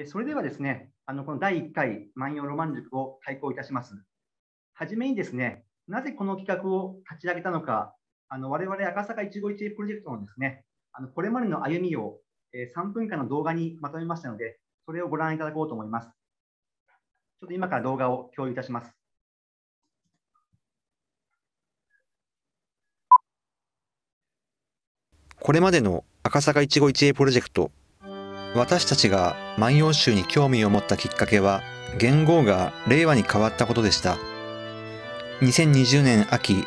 えそれではですね、あのこの第1回万葉ロマン塾を開講いたします。はじめにですね、なぜこの企画を立ち上げたのか、あの我々赤坂一期一会プロジェクトのですね、あのこれまでの歩みを、え3分間の動画にまとめましたので、それをご覧いただこうと思います。ちょっと今から動画を共有いたします。これまでの赤坂一期一会プロジェクト私たちが万葉集に興味を持ったきっかけは、元号が令和に変わったことでした。2020年秋、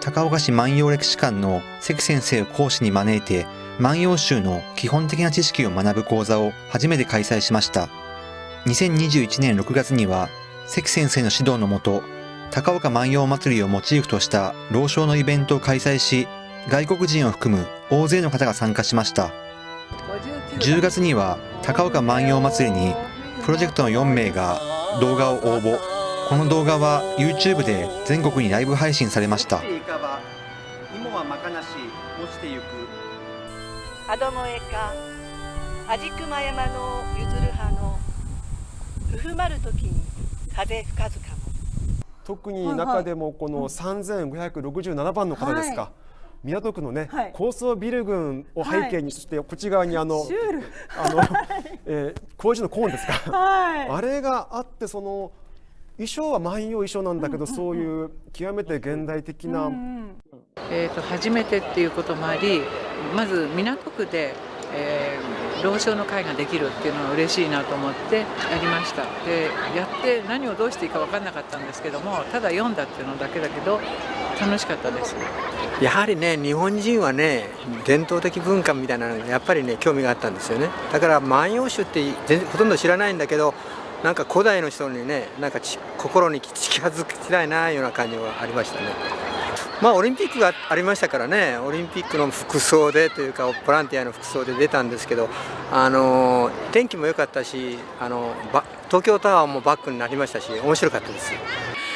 高岡市万葉歴史館の関先生を講師に招いて、万葉集の基本的な知識を学ぶ講座を初めて開催しました。2021年6月には、関先生の指導のもと、高岡万葉祭りをモチーフとした老少のイベントを開催し、外国人を含む大勢の方が参加しました。10月には高岡万葉祭りにプロジェクトの4名が動画を応募この動画は YouTube で全国にライブ配信されましたアドモエ山の葉のふまるに風吹かずかも特に中でもこの3567番の方ですか、はいはい港区のね、はい、高層ビル群を背景に、そしてこっち側にあのあの、えー、工事のコーンですか、あれがあってその衣装は万葉衣装なんだけど、そういう極めて現代的な、うんうんえーと、と初めてっていうこともありまず港区で、えー老少の会ができるっていうのは嬉しいなと思ってやりましたでやって何をどうしていいか分かんなかったんですけどもただ読んだっていうのだけだけど楽しかったですやはりね日本人はね伝統的文化みたいなのがやっぱりね興味があったんですよねだから「万葉集」って全ほとんど知らないんだけどなんか古代の人にねなんか心に近づきたいなような感じはありましたねまあ、オリンピックがありましたからね、オリンピックの服装でというか、ボランティアの服装で出たんですけど、あの天気も良かったしあの、東京タワーもバックになりましたし、面白かったです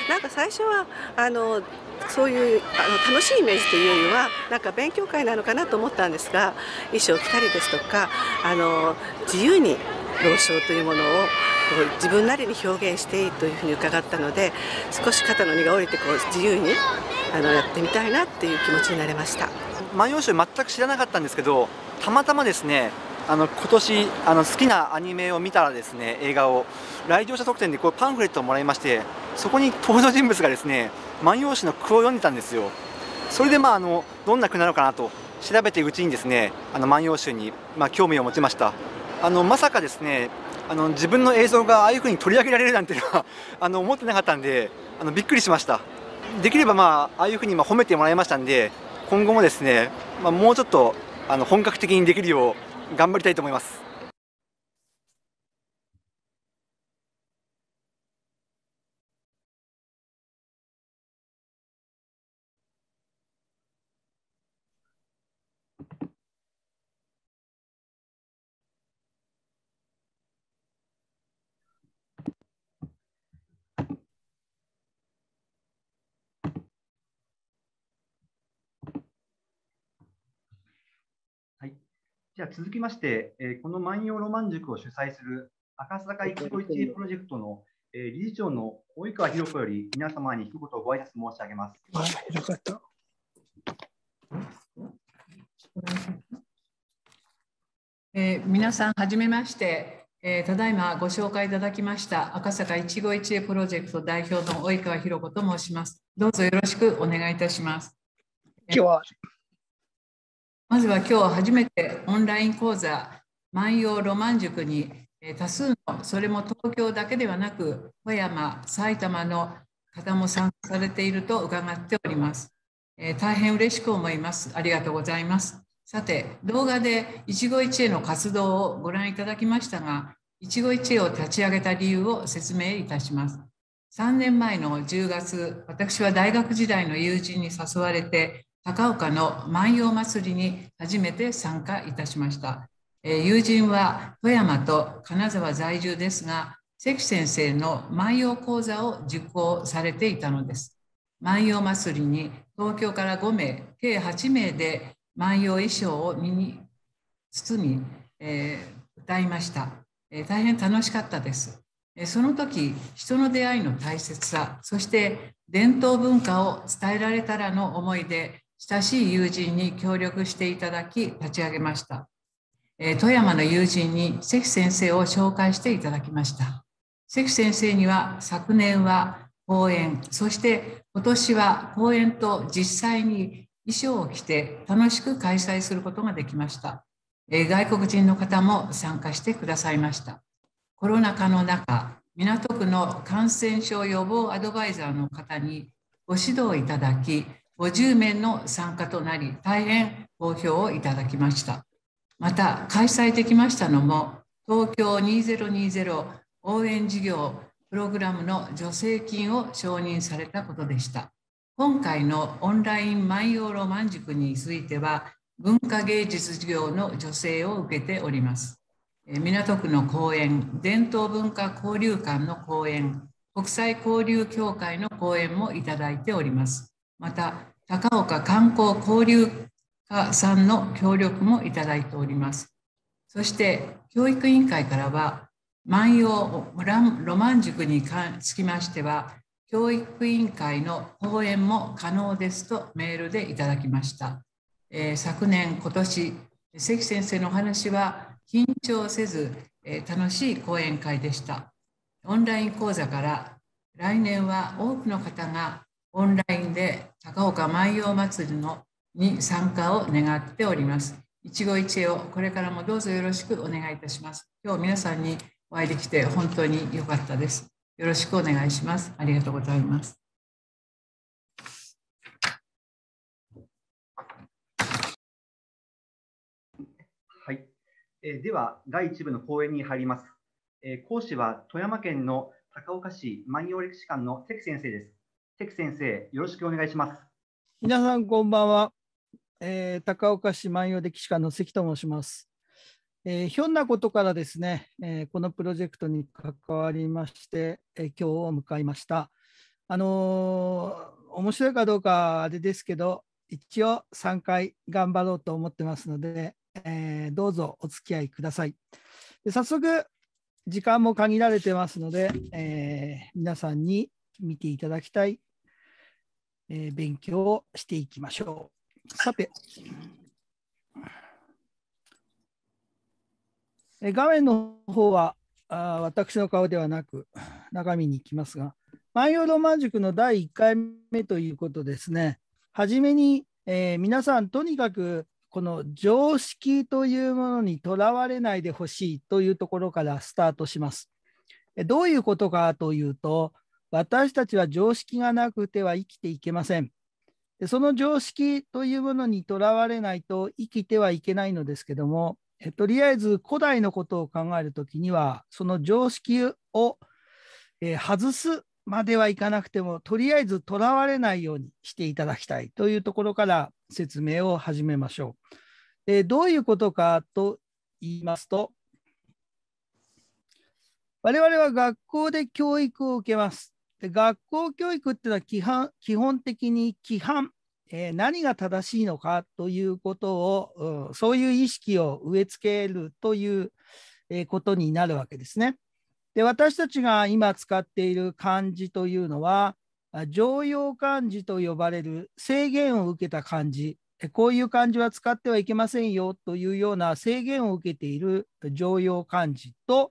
なんか最初はあのそういうあの楽しいイメージというよりはなんか勉強会なのかなと思ったんですが衣装着たりですとかあの自由に老症というものを自分なりに表現していいというふうに伺ったので少し肩の荷が下りてこう自由にあのやってみたいなっていう気持ちになれました「万葉集」全く知らなかったんですけどたまたまですねあの今年あの好きなアニメを見たらですね映画を来場者特典でこうパンフレットをもらいましてそこに登場人物がですね「万葉集」の句を読んでたんですよそれでまああのどんな句なのかなと調べていうちにですねあの万葉集にまあ興味を持ちましたあのまさかですねあの自分の映像がああいうふうに取り上げられるなんていうのは あの思ってなかったんであのびっくりしましたできればまあああいうふうにま褒めてもらいましたんで今後もですね、まあ、もうちょっとあの本格的にできるよう頑張りたいと思いますじゃあ続きまして、えー、この万葉ロマン塾を主催する赤坂一期一会プロジェクトの、えー、理事長の及川博子より皆様に一言ご挨拶申し上げます。あよかった。えー、皆さん、はじめまして、えー、ただいまご紹介いただきました赤坂一期一会プロジェクト代表の及川博子と申します。どうぞよろしくお願いいたします。今日はまずは今日初めてオンライン講座「万葉ロマン塾に」に多数のそれも東京だけではなく富山埼玉の方も参加されていると伺っております。え大変嬉しく思います。ありがとうございます。さて動画で一期一会の活動をご覧いただきましたが一期一会を立ち上げた理由を説明いたします。3年前の10月私は大学時代の友人に誘われて高岡の万葉祭りに初めて参加いたしました。友人は富山と金沢在住ですが、関先生の万葉講座を受講されていたのです。万葉祭りに東京から5名、計8名で万葉衣装を身に包み、えー、歌いました、えー、大変楽しかったです。えその時、人の出会いの大切さ、そして伝統文化を伝えられたらの思いで、親しい友人に協力していただき立ち上げました。富山の友人に関先生を紹介していただきました。関先生には昨年は講演、そして今年は講演と実際に衣装を着て楽しく開催することができました。外国人の方も参加してくださいました。コロナ禍の中、港区の感染症予防アドバイザーの方にご指導いただき、50名の参加となり大変好評をいただきましたまた開催できましたのも東京2020応援事業プログラムの助成金を承認されたことでした今回のオンライン万葉ロマン塾については文化芸術事業の助成を受けております港区の公演伝統文化交流館の公演国際交流協会の講演もいただいております。また高岡観光交流課さんの協力もいただいておりますそして教育委員会からは万葉ロマン塾につきましては教育委員会の講演も可能ですとメールでいただきました、えー、昨年今年関先生のお話は緊張せず、えー、楽しい講演会でしたオンライン講座から来年は多くの方がオンラインで高岡万葉祭りのに参加を願っております。一期一会をこれからもどうぞよろしくお願いいたします。今日皆さんにお会いできて本当に良かったです。よろしくお願いします。ありがとうございます。はい、えでは第1部の講演に入ります、え講師は富山県の高岡市万葉歴史館の関先生です関先生、よろしくお願いします。皆さん、こんばんは。えー、高岡市万葉歴史館の関と申します。えー、ひょんなことからですね、えー、このプロジェクトに関わりまして、え今日を迎えました。あの面白いかどうかあれですけど、一応3回頑張ろうと思ってますので、えどうぞお付き合いください。で早速、時間も限られてますので、え皆さんに見ていただきたい、えー、勉強をしていきましょう。さて、えー、画面の方はあ私の顔ではなく中身に行きますが、万葉ロマン塾の第1回目ということですね。はじめに、えー、皆さんとにかくこの常識というものにとらわれないでほしいというところからスタートします。どういうことかというと、私たちは常識がなくては生きていけません。でその常識というものにとらわれないと生きてはいけないのですけども、えとりあえず古代のことを考えるときには、その常識を、え外すまではいかなくても、とりあえずとらわれないようにしていただきたいというところから説明を始めましょう。でどういうことかと言いますと、我々は学校で教育を受けます。で学校教育っていうのは基本基本的に規範、えー、何が正しいのかということを、うん、そういう意識を植え付けるという、えことになるわけですね。で私たちが今使っている漢字というのは常用漢字と呼ばれる制限を受けた漢字こういう漢字は使ってはいけませんよというような制限を受けている常用漢字と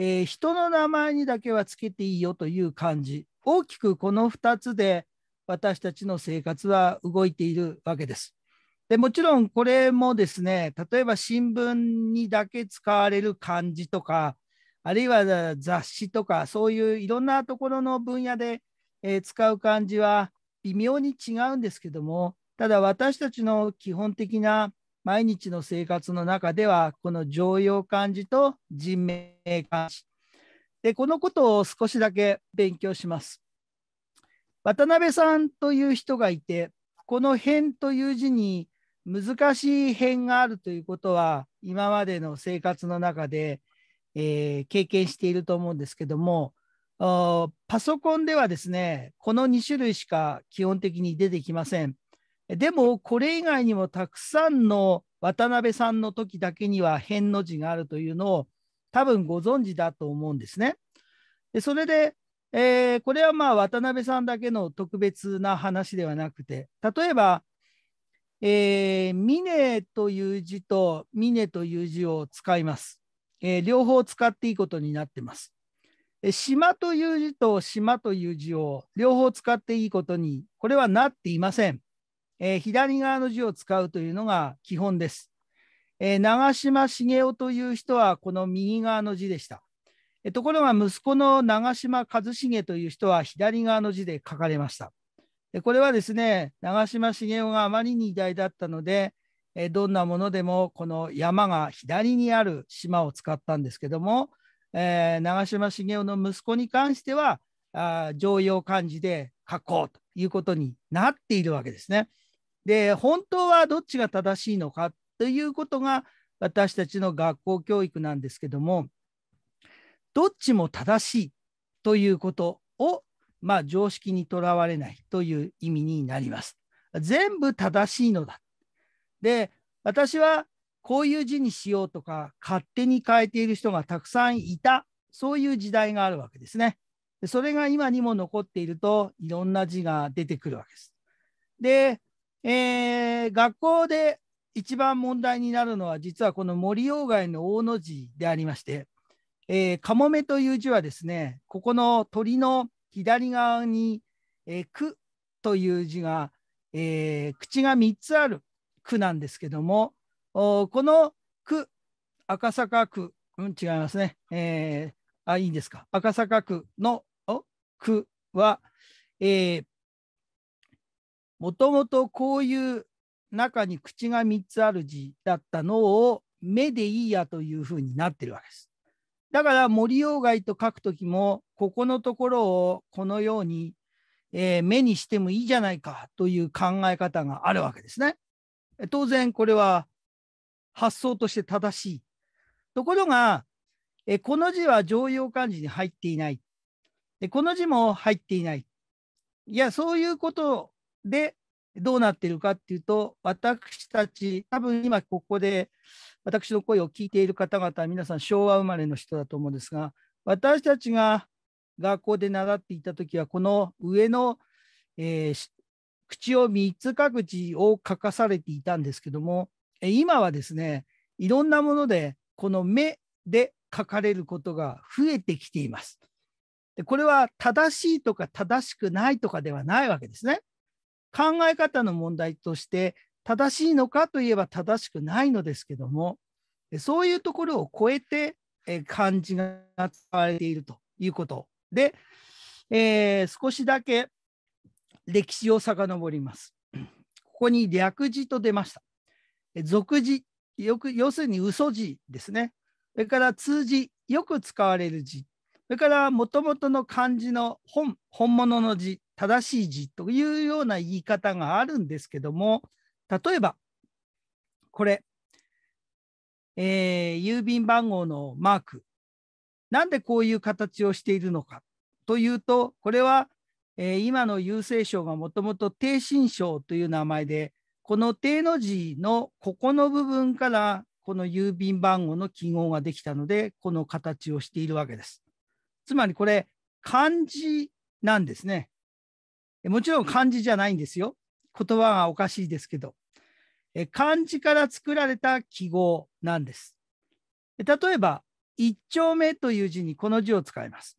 えー、人の名前にだけはつけていいよという感じ大きくこの2つで私たちの生活は動いているわけです。でもちろんこれもですね例えば新聞にだけ使われる漢字とかあるいは雑誌とかそういういろんなところの分野で、えー、使う漢字は微妙に違うんですけどもただ私たちの基本的な毎日の生活の中では、この常用漢字と人名漢字。で、このことを少しだけ勉強します。渡辺さんという人がいて、この辺という字に難しい辺があるということは、今までの生活の中で、えー、経験していると思うんですけども、パソコンではですね、この2種類しか基本的に出てきません。でもこれ以外にもたくさんの渡辺さんの時だけには変の字があるというのを多分ご存知だと思うんですね。でそれで、えー、これはまあ渡辺さんだけの特別な話ではなくて例えば「えー、峰」という字と「峰」という字を使います、えー、両方使っていいことになってます。島という字と島という字を両方使っていいことにこれはなっていません。えー、左側の字を使うというのが基本です。えー、長嶋茂雄という人はこの右側の字でした。えー、ところが息子の長嶋一茂という人は左側の字で書かれました。でこれはですね、長嶋茂雄があまりに偉大だったので、えどんなものでもこの山が左にある島を使ったんですけども、えー、長嶋茂雄の息子に関してはあ常用漢字で書こうということになっているわけですね。で本当はどっちが正しいのかということが私たちの学校教育なんですけどもどっちも正しいということを、まあ、常識にとらわれないという意味になります。全部正しいのだ。で私はこういう字にしようとか勝手に変えている人がたくさんいたそういう時代があるわけですね。それが今にも残っているといろんな字が出てくるわけです。でえー、学校で一番問題になるのは実はこの森鴎外の大の字でありまして、えー、カモメという字はですねここの鳥の左側に「えー、く」という字が、えー、口が3つある「く」なんですけどもこの「く」赤坂区、うん、違いますね、えー、あいいんですか赤坂区の「く」は、えー、もともとこういう中に口が3つある字だったのを目でいいやというふうになってるわけです。だから森鴎外と書くときもここのところをこのように、えー、目にしてもいいじゃないかという考え方があるわけですね。当然これは発想として正しい。ところが、えこの字は常用漢字に入っていないこの字も入っていない。いや、そういうことで、どうなってるかっていうと、私たち、多分今ここで私の声を聞いている方々、は皆さん昭和生まれの人だと思うんですが、私たちが学校で習っていた時は、この上の、えー、口を3つ各くを書かされていたんですけども、今はですね、いろんなもので、この目で書かれることが増えてきています。でこれは正しいとか正しくないとかではないわけですね。考え方の問題として正しいのかといえば正しくないのですけどもそういうところを超えて漢字が使われているということで、えー、少しだけ歴史を遡ります。ここに略字と出ました。俗字よく要するに嘘字ですね。それから通字よく使われる字それからもともとの漢字の本本物の字正しい字というような言い方があるんですけども例えばこれ、えー、郵便番号のマークなんでこういう形をしているのかというとこれは、えー、今の郵政省がもともと低信省という名前でこの低の字のここの部分からこの郵便番号の記号ができたのでこの形をしているわけです。つまりこれ漢字なんですね。もちろん漢字じゃないんですよ。言葉がおかしいですけど。漢字から作られた記号なんです。例えば、一丁目という字にこの字を使います。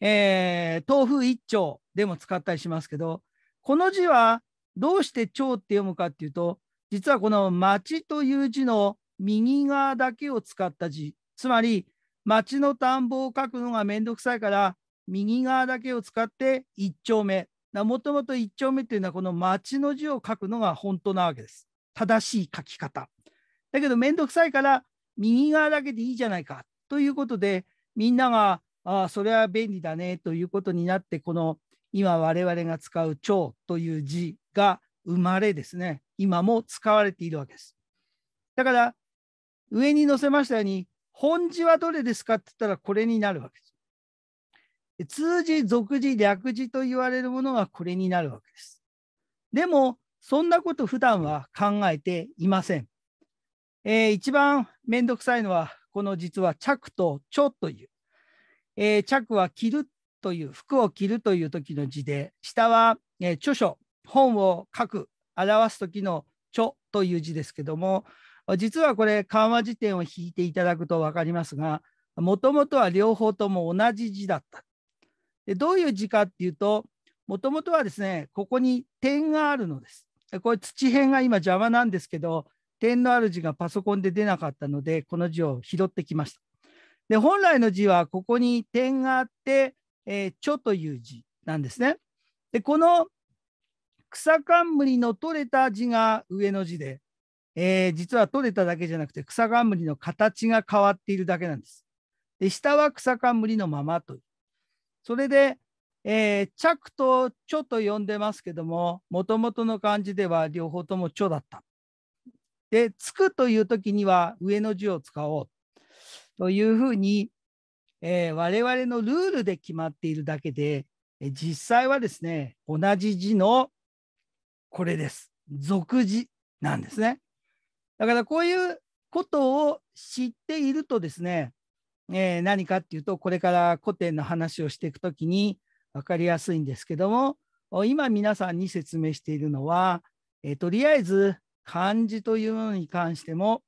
えー、豆腐一丁でも使ったりしますけど、この字はどうして蝶って読むかっていうと、実はこの町という字の右側だけを使った字、つまり町の田んぼを書くのがめんどくさいから、右側だけを使って一丁目もともと一丁目っていうのはこの町の字を書くのが本当なわけです。正しい書き方。だけど面倒くさいから右側だけでいいじゃないかということでみんながああそれは便利だねということになってこの今我々が使う「蝶」という字が生まれですね今も使われているわけです。だから上に載せましたように本字はどれですかって言ったらこれになるわけです。通字、俗字、略字と言われるものがこれになるわけです。でも、そんなこと普段は考えていません。えー、一番めんどくさいのは、この実は着と著という。えー、着は着るという、服を着るという時の字で、下は、えー、著書、本を書く、表す時の著という字ですけども、実はこれ、緩和辞典を引いていただくと分かりますが、もともとは両方とも同じ字だった。でどういう字かっていうと、もともとはですね、ここに点があるのです。これ土辺が今邪魔なんですけど、点のある字がパソコンで出なかったので、この字を拾ってきました。で、本来の字はここに点があって、えー、ちょという字なんですね。で、この草冠の取れた字が上の字で、えー、実は取れただけじゃなくて草冠の形が変わっているだけなんです。で下は草冠のままという。それで、えー、着とちょと呼んでますけども、もともとの漢字では両方ともちだった。で、つくという時には上の字を使おうというふうに、えー、我々のルールで決まっているだけで、実際はですね、同じ字のこれです。俗字なんですね。だからこういうことを知っているとですね、えー、何かっていうとこれから古典の話をしていくときに分かりやすいんですけども今皆さんに説明しているのは、えー、とりあえず漢字というものに関しても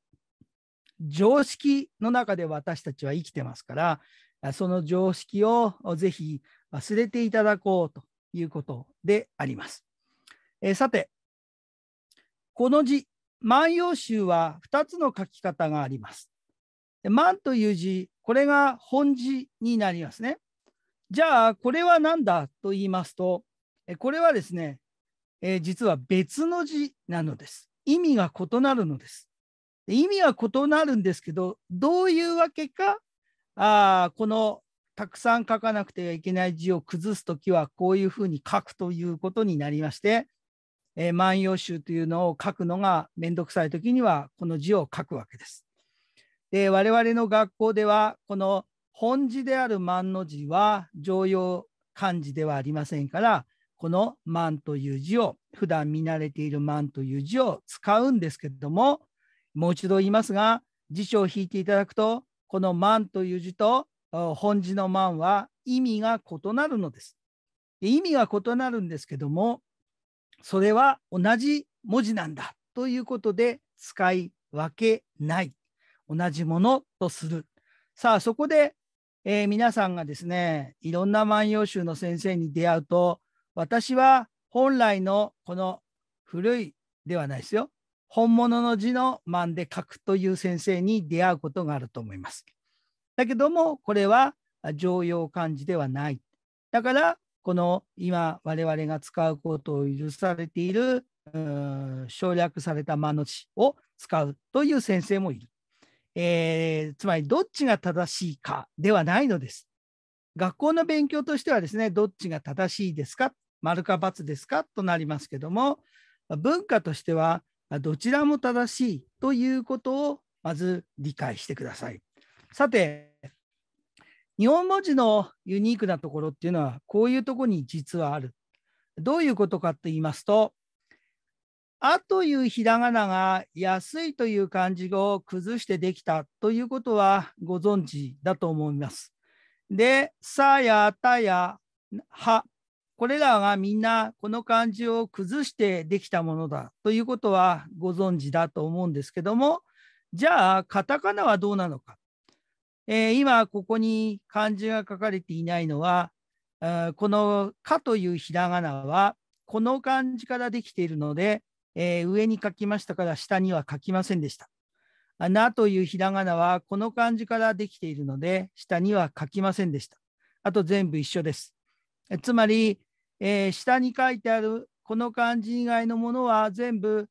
常識の中で私たちは生きてますからその常識をぜひ忘れていただこうということであります。えー、さてこの字「万葉集」は2つの書き方があります。「万」という字これが本字になりますね。じゃあ、これは何だと言いますと、これはですね、えー、実は別の字なのです。意味が異なるのです。意味は異なるんですけど、どういうわけか、あこのたくさん書かなくてはいけない字を崩すときは、こういうふうに書くということになりまして、えー、万葉集というのを書くのがめんどくさいときには、この字を書くわけです。で我々の学校ではこの本字である万の字は常用漢字ではありませんからこの万という字を普段見慣れている万という字を使うんですけれどももう一度言いますが辞書を引いていただくとこの万という字と本字の万は意味が異なるのです。意味が異なるんですけどもそれは同じ文字なんだということで使い分けない同じものとする。さあ、そこで、えー、皆さんがですね、いろんな万葉集の先生に出会うと、私は本来のこの古いではないですよ。本物の字の万で書くという先生に出会うことがあると思います。だけども、これは常用漢字ではない。だから、この今我々が使うことを許されている省略された間の字を使うという先生もいる。えー、つまりどっちが正しいかではないのです。学校の勉強としてはですね、どっちが正しいですか、丸か×ですかとなりますけども、文化としてはどちらも正しいということをまず理解してください。さて、日本文字のユニークなところっていうのは、こういうとこに実はある。どういうことかと言いますと、あというひらがなが安いという漢字を崩してできたということはご存知だと思います。で、さやたやは、これらがみんなこの漢字を崩してできたものだということはご存知だと思うんですけども、じゃあカタカナはどうなのか。えー、今ここに漢字が書かれていないのは、この「か」というひらがなはこの漢字からできているのでえー、上に書きましたから下には書きませんでした。なというひらがなはこの漢字からできているので、下には書きませんでした。あと全部一緒です。つまり、えー、下に書いてあるこの漢字以外のものは全部、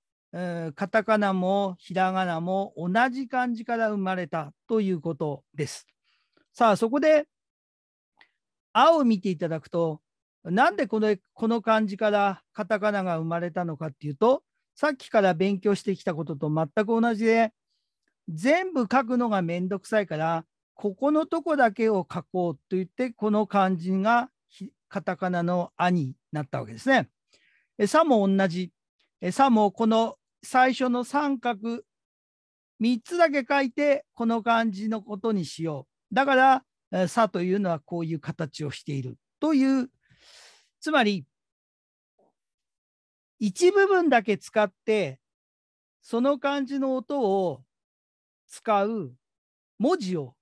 カタカナもひらがなも同じ漢字から生まれたということです。さあ、そこで、あを見ていただくと、なんでこのこの漢字からカタカナが生まれたのかっていうと、さっきから勉強してきたことと全く同じで、全部書くのがめんどくさいから、ここのとこだけを書こうと言って、この漢字がカタカナのあになったわけですね。さも同じ。さもこの最初の三角3つだけ書いて、この漢字のことにしよう。だから、さというのはこういう形をしているという、つまり、一部分だけ使って、その漢字の音を使う文字を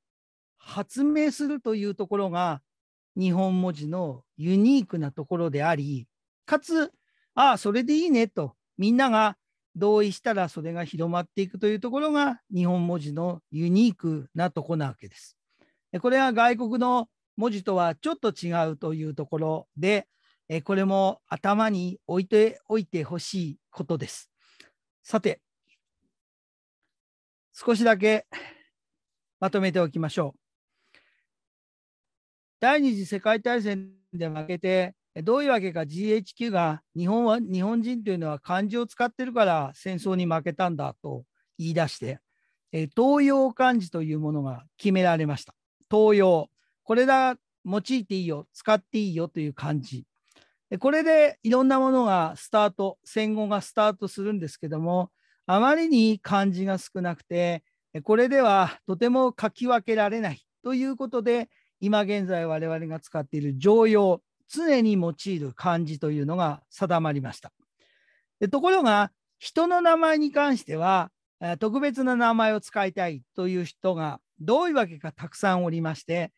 発明するというところが、日本文字のユニークなところであり、かつ、ああ、それでいいねと、みんなが同意したらそれが広まっていくというところが日本文字のユニークなとこなわけです。これは外国の文字とはちょっと違うというところで、えこれも頭に置いておいてほしいことです。さて、少しだけまとめておきましょう。第二次世界大戦で負けて、どういうわけか GHQ が日本は日本人というのは漢字を使ってるから戦争に負けたんだと言い出して、え東洋漢字というものが決められました。東洋。これだ、用いていいよ、使っていいよという漢字。これでいろんなものがスタート、戦後がスタートするんですけども、あまりに漢字が少なくて、これではとても書き分けられないということで、今現在我々が使っている常用、常に用いる漢字というのが定まりました。でところが、人の名前に関しては、特別な名前を使いたいという人がどういうわけかたくさんおりまして、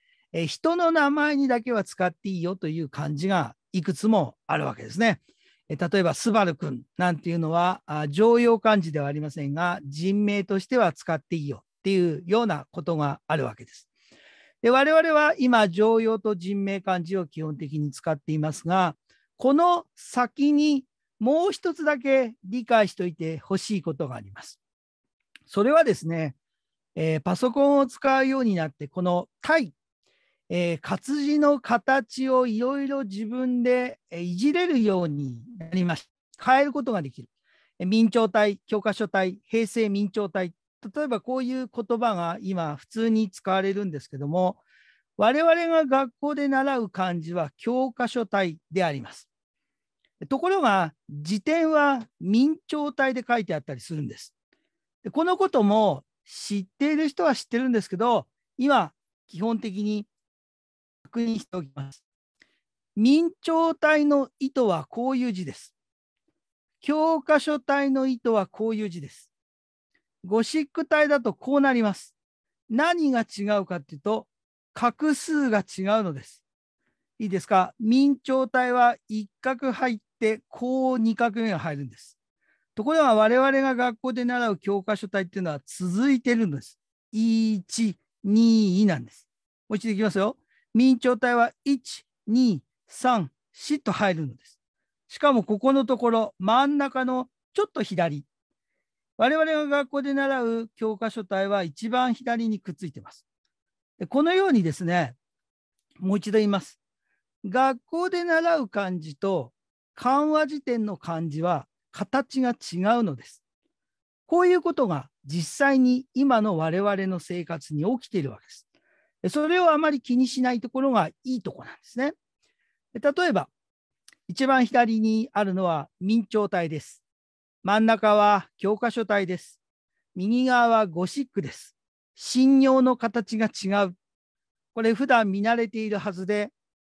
人の名前にだけは使っていいよという漢字がいくつもあるわけですね。例えば、スバル君なんていうのは、常用漢字ではありませんが、人名としては使っていいよっていうようなことがあるわけです。で我々は今、常用と人名漢字を基本的に使っていますが、この先にもう一つだけ理解しておいてほしいことがあります。それはですね、えー、パソコンを使うようになって、この「対」えー、活字の形をいろいろ自分でいじれるようになりました。変えることができる。明朝体、教科書体、平成明朝体、例えばこういう言葉が今普通に使われるんですけども、我々が学校で習う漢字は教科書体であります。ところが、辞典は明朝体で書いてあったりするんです。このことも知っている人は知ってるんですけど、今、基本的に確認しておきます。明朝体の意図はこういう字です。教科書体の意図はこういう字です。ゴシック体だとこうなります。何が違うかっていうと、画数が違うのです。いいですか明朝体は1画入って、こう2画目が入るんです。ところが我々が学校で習う教科書体っていうのは続いてるんです。1、2なんです。もう一度いきますよ。明朝体は1234と入るのです。しかもここのところ真ん中のちょっと左。我々が学校で習う教科書体は一番左にくっついてます。このようにですね、もう一度言います。学校で習う漢字と漢和辞典の漢字は形が違うのです。こういうことが実際に今の我々の生活に起きているわけです。それをあまり気にしないところがいいとこなんですね。例えば、一番左にあるのは明朝体です。真ん中は教科書体です。右側はゴシックです。信用の形が違う。これ普段見慣れているはずで、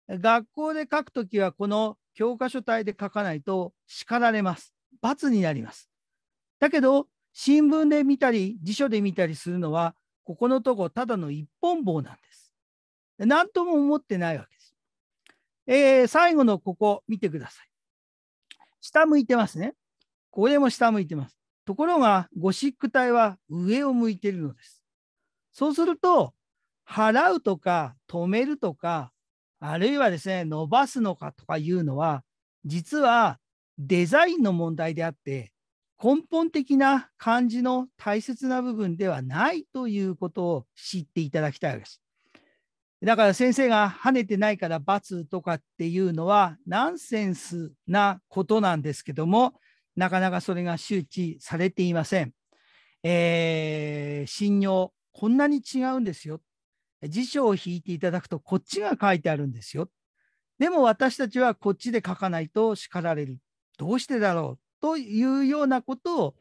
学校で書くときはこの教科書体で書かないと叱られます。罰になります。だけど、新聞で見たり、辞書で見たりするのはここのとこただの一本棒なんです。何とも思ってないわけです。えー、最後のここ見てください。下向いてますね。ここでも下向いてます。ところがゴシック体は上を向いているのです。そうすると払うとか止めるとかあるいはですね伸ばすのかとかいうのは実はデザインの問題であって根本的な漢字の大切な部分ではないということを知っていただきたいわけです。だから先生が跳ねてないから罰とかっていうのはナンセンスなことなんですけども、なかなかそれが周知されていません。えー、信用、こんなに違うんですよ。辞書を引いていただくとこっちが書いてあるんですよ。でも私たちはこっちで書かないと叱られる。どうしてだろうというようなことを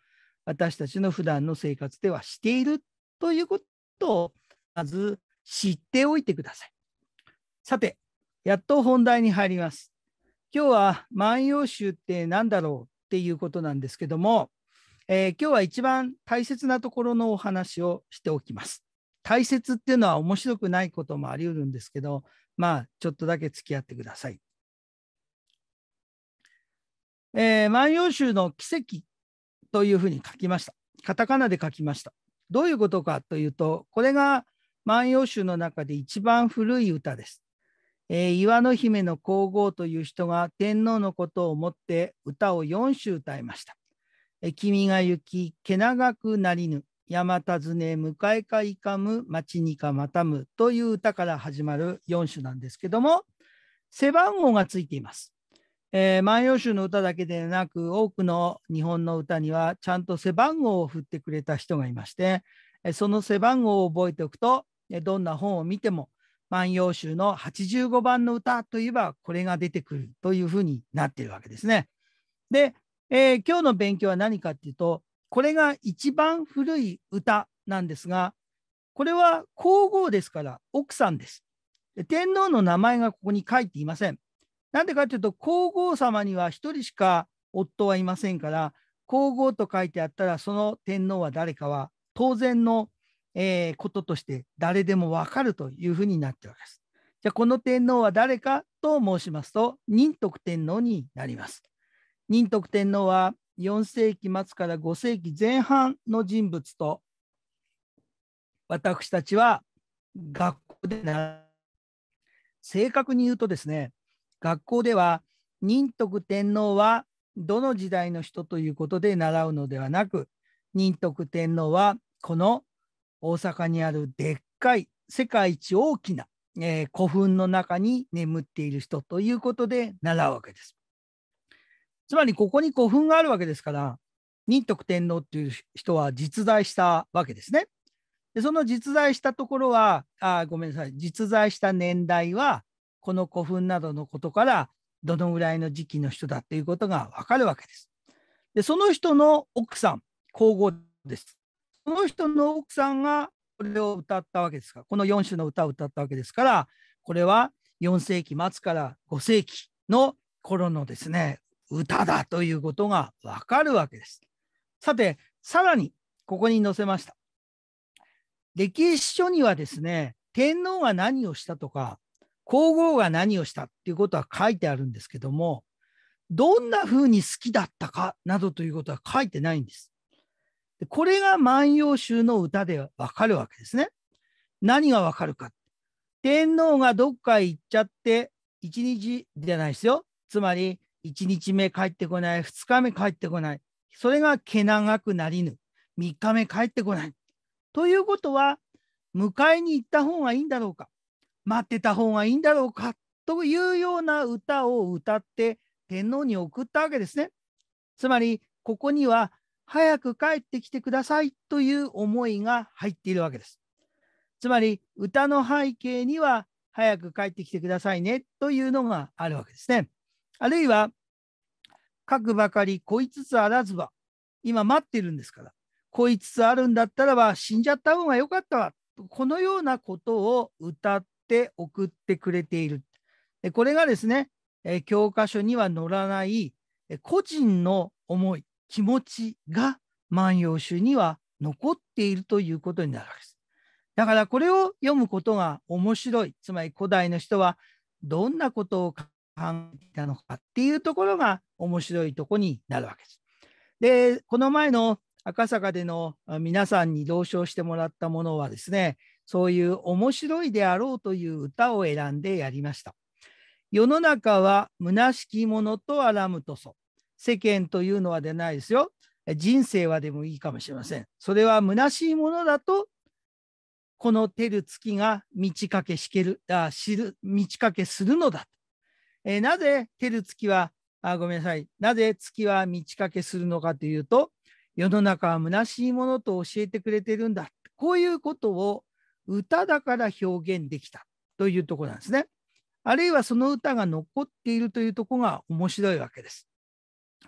私たちの普段の生活ではしているということをまず知っておいてください。さて、やっと本題に入ります。今日は「万葉集」って何だろうっていうことなんですけども、えー、今日は一番大切なところのお話をしておきます。大切っていうのは面白くないこともあり得るんですけど、まあちょっとだけ付き合ってください。えー、万葉集の奇跡というふうに書きました。カタカナで書きました。どういうことかというと、これが万葉集の中で一番古い歌です。えー、岩の姫の皇后という人が天皇のことを思って歌を4首歌いました。えー、君が行き、け長くなりぬ、山尋ね、向かいかいかむ、町にかまたむという歌から始まる4首なんですけども、背番号がついています。えー、万葉集の歌だけでなく、多くの日本の歌には、ちゃんと背番号を振ってくれた人がいまして、その背番号を覚えておくと、どんな本を見ても、万葉集の85番の歌といえば、これが出てくるというふうになっているわけですね。で、えー、今日の勉強は何かっていうと、これが一番古い歌なんですが、これは皇后ですから、奥さんです。天皇の名前がここに書いていません。なんでかというと、皇后様には1人しか夫はいませんから、皇后と書いてあったら、その天皇は誰かは当然の、えー、こととして誰でもわかるというふうになっております。じゃあ、この天皇は誰かと申しますと、仁徳天皇になります。仁徳天皇は4世紀末から5世紀前半の人物と、私たちは学校で正確に言うとですね、学校では仁徳天皇はどの時代の人ということで習うのではなく仁徳天皇はこの大阪にあるでっかい世界一大きな、えー、古墳の中に眠っている人ということで習うわけです。つまりここに古墳があるわけですから仁徳天皇という人は実在したわけですね。でその実在したところはあごめんなさい実在した年代はこの古墳などのことからどのぐらいの時期の人だっていうことが分かるわけです。でその人の奥さん皇后です。その人の奥さんがこれを歌ったわけですが、この4首の歌を歌ったわけですからこれは4世紀末から5世紀の頃のですね歌だということが分かるわけです。さてさらにここに載せました。歴史書にはですね天皇が何をしたとか皇后が何をしたっていうことは書いてあるんですけども、どんなふうに好きだったかなどということは書いてないんです。これが万葉集の歌でわかるわけですね。何がわかるか。天皇がどっか行っちゃって、1日じゃないですよ。つまり、1日目帰ってこない、2日目帰ってこない。それが毛長くなりぬ。3日目帰ってこない。ということは、迎えに行った方がいいんだろうか。待ってた方がいいんだろうかというような歌を歌って天皇に送ったわけですね。つまりここには早く帰ってきてくださいという思いが入っているわけです。つまり歌の背景には早く帰ってきてくださいねというのがあるわけですね。あるいは書くばかりこいつつあらずば今待ってるんですからこいつつあるんだったらば死んじゃった方が良かったわこのようなことを歌っって送ってくれている。これがですね、教科書には載らない個人の思い、気持ちが万葉集には残っているということになるわけです。だからこれを読むことが面白い、つまり古代の人はどんなことを考えていたのかっていうところが面白いとこになるわけです。で、この前の赤坂での皆さんに同賞してもらったものはですね、そういう面白いであろうという歌を選んでやりました。世の中は虚しきものとあらむとそ。世間というのはでないですよ。人生はでもいいかもしれません。それは虚しいものだと、この照る月が満ち欠けしける、あ知る、満ち欠けするのだ。えー、なぜ照る月はあ、ごめんなさい。なぜ月は満ち欠けするのかというと、世の中は虚しいものと教えてくれてるんだ。こういうことを歌だから表現できたというとこなんですね。あるいはその歌が残っているというとこが面白いわけです。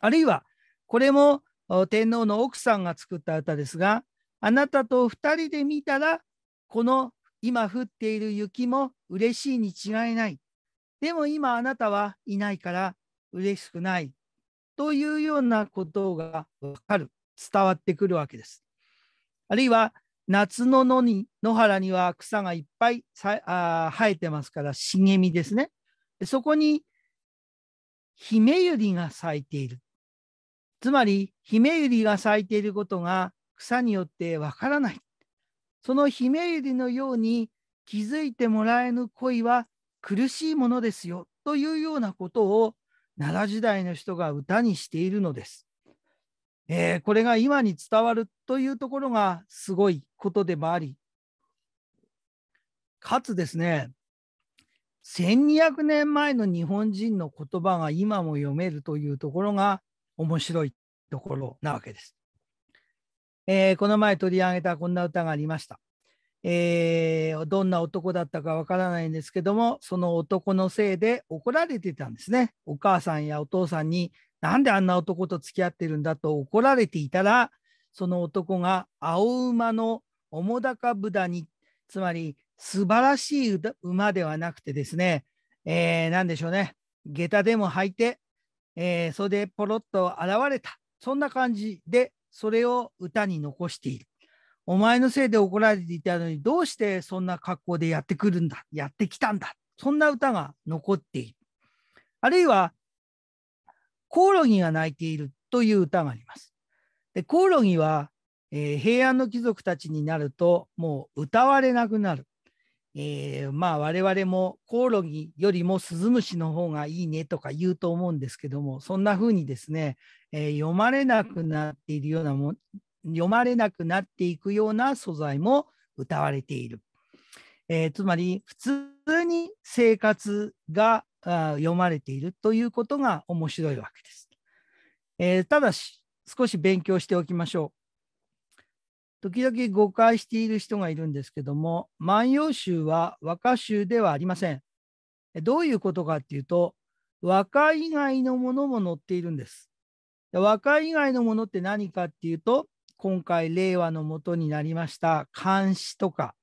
あるいはこれも天皇の奥さんが作った歌ですがあなたと2人で見たらこの今降っている雪も嬉しいに違いない。でも今あなたはいないから嬉しくないというようなことがわかる伝わってくるわけです。あるいは夏の野に野原には草がいっぱい生えてますから茂みですね。そこにひめゆりが咲いている。つまりひめゆりが咲いていることが草によってわからない。そのひめゆりのように気づいてもらえぬ恋は苦しいものですよというようなことを奈良時代の人が歌にしているのです。えー、これが今に伝わるというところがすごいことでもあり、かつですね、1200年前の日本人の言葉が今も読めるというところが面白いところなわけです。えー、この前取り上げたこんな歌がありました。えー、どんな男だったかわからないんですけども、その男のせいで怒られてたんですね。お母さんやお父さんになんであんな男と付き合ってるんだと怒られていたら、その男が青馬の面高ブダに、つまり素晴らしい馬ではなくてですね、えー、何でしょうね、下駄でも履いて、えー、それでポロッと現れた。そんな感じで、それを歌に残している。お前のせいで怒られていたのに、どうしてそんな格好でやってくるんだ、やってきたんだ。そんな歌が残っている。あるいは、コオロギが鳴いているという歌があります。でコオロギは、えー、平安の貴族たちになるともう歌われなくなる。えー、まあ我々もコオロギよりもスズムシの方がいいねとか言うと思うんですけどもそんな風にですね、えー、読まれなくなっているようなも読まれなくなっていくような素材も歌われている。えー、つまり普通に生活が読まれているということが面白いわけです。えー、ただし、少し勉強しておきましょう。時々誤解している人がいるんですけども、万葉集は和歌集ではありません。どういうことかっていうと、和歌以外のものも載っているんです。和歌以外のものって何かっていうと、今回令和のもとになりました漢詩とか